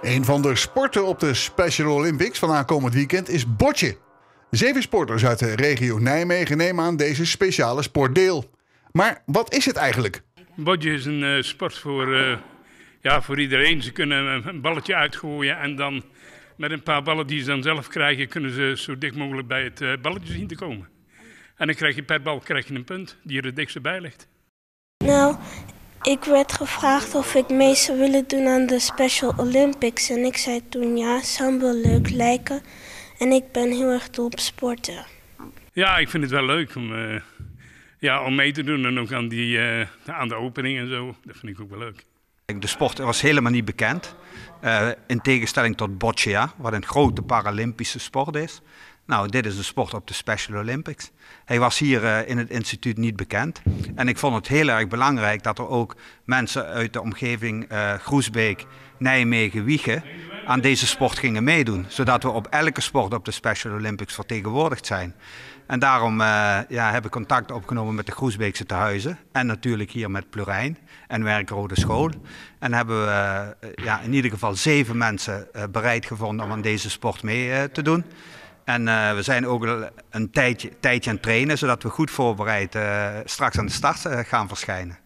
Een van de sporten op de Special Olympics van aankomend weekend is botje. Zeven sporters uit de regio Nijmegen nemen aan deze speciale sport deel. Maar wat is het eigenlijk? Botje is een eh, sport voor, eh, ja, voor iedereen. Ze kunnen een balletje uitgooien en dan met een paar ballen die ze dan zelf krijgen, kunnen ze zo dicht mogelijk bij het eh, balletje zien te komen. En dan krijg je per bal krijg je een punt die er het dichtst bij ligt. Ik werd gevraagd of ik mee zou willen doen aan de Special Olympics. En ik zei toen ja, wel leuk lijken. En ik ben heel erg dol op sporten. Ja, ik vind het wel leuk om, eh, ja, om mee te doen. En ook aan, die, eh, aan de opening en zo. Dat vind ik ook wel leuk. De sport was helemaal niet bekend. Eh, in tegenstelling tot boccia, wat een grote Paralympische sport is. Nou, dit is een sport op de Special Olympics. Hij was hier eh, in het instituut niet bekend. En ik vond het heel erg belangrijk dat er ook mensen uit de omgeving eh, Groesbeek, Nijmegen, Wiegen aan deze sport gingen meedoen. Zodat we op elke sport op de Special Olympics vertegenwoordigd zijn. En daarom uh, ja, heb ik contact opgenomen met de Groesbeekse tehuizen. En natuurlijk hier met Plurijn en Werkrode School. En hebben we eh, ja, in ieder geval zeven mensen eh, bereid gevonden om aan deze sport mee te doen. En we zijn ook een tijdje, tijdje aan het trainen, zodat we goed voorbereid straks aan de start gaan verschijnen.